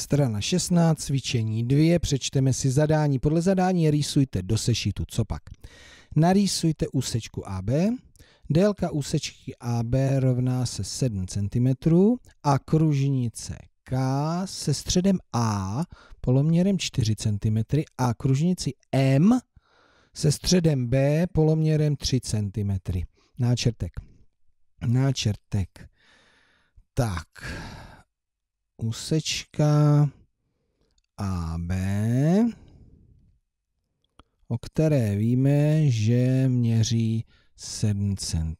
Strana 16, cvičení 2, přečteme si zadání. Podle zadání rýsujte do sešitu, co pak? Narýsujte úsečku AB, délka úsečky AB rovná se 7 cm a kružnice K se středem A poloměrem 4 cm a kružnici M se středem B poloměrem 3 cm. Náčrtek. Náčrtek. Tak, úsečka AB, o které víme, že měří 7 cm.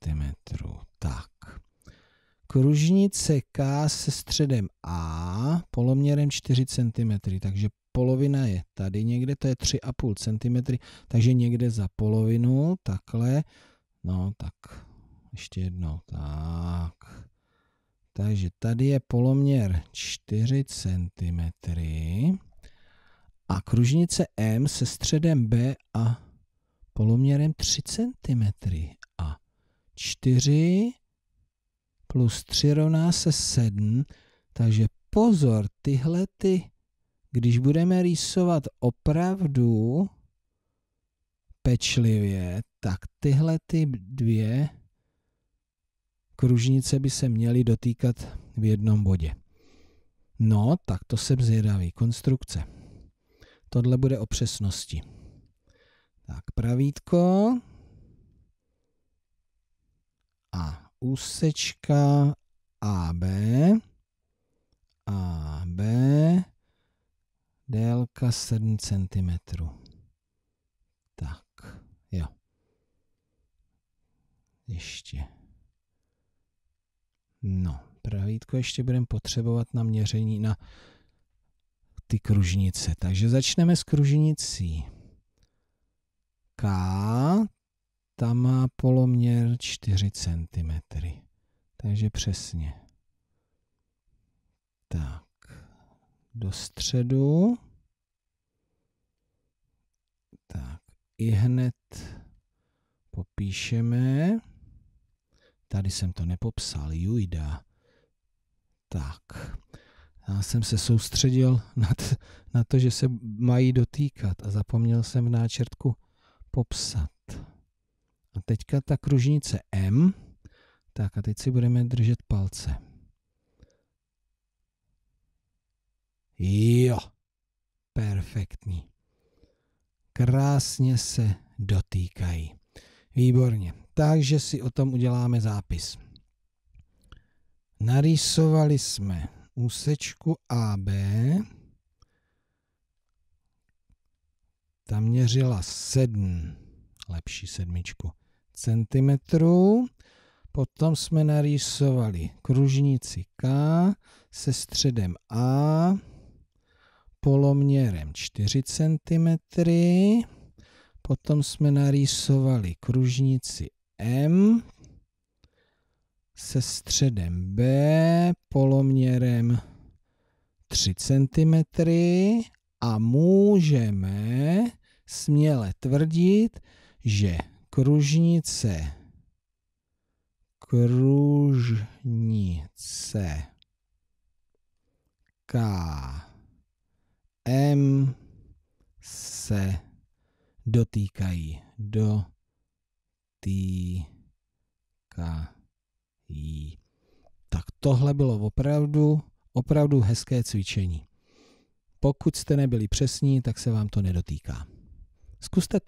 Tak. Kružnice K se středem A poloměrem 4 cm, takže polovina je tady někde, to je 3,5 cm, takže někde za polovinu, takhle. No tak, ještě jednou, tak. Takže tady je poloměr 4 cm a kružnice M se středem B a poloměrem 3 cm. A 4 plus 3 rovná se 7, takže pozor, tyhle ty, když budeme rýsovat opravdu pečlivě, tak tyhle ty dvě kružnice by se měly dotýkat v jednom bodě. No, tak to jsem zvědavý. Konstrukce. Tohle bude o přesnosti. Tak, pravítko. A úsečka AB. AB. Délka 7 cm. Tak, jo. Ještě. No, pravítko ještě budeme potřebovat na měření na ty kružnice. Takže začneme s kružnicí. K, ta má poloměr 4 cm. Takže přesně. Tak, do středu. Tak, i hned popíšeme. Tady jsem to nepopsal, Juida. Tak, já jsem se soustředil na, to, že se mají dotýkat a zapomněl jsem v náčrtku popsat. A teďka ta kružnice M, tak a teď si budeme držet palce. Jo, perfektní. Krásně se dotýkají. Výborně tak, že si o tom uděláme zápis. Narýsovali jsme úsečku AB, ta měřila 7, lepší sedmičku, centimetrů. Potom jsme narýsovali kružnici K se středem A, poloměrem 4 cm. Potom jsme narýsovali kružnici M se středem B poloměrem 3 cm a můžeme směle tvrdit, že kružnice kružnice K M se dotýkají do týkají. Tak tohle bylo opravdu, opravdu hezké cvičení. Pokud jste nebyli přesní, tak se vám to nedotýká. Zkuste to.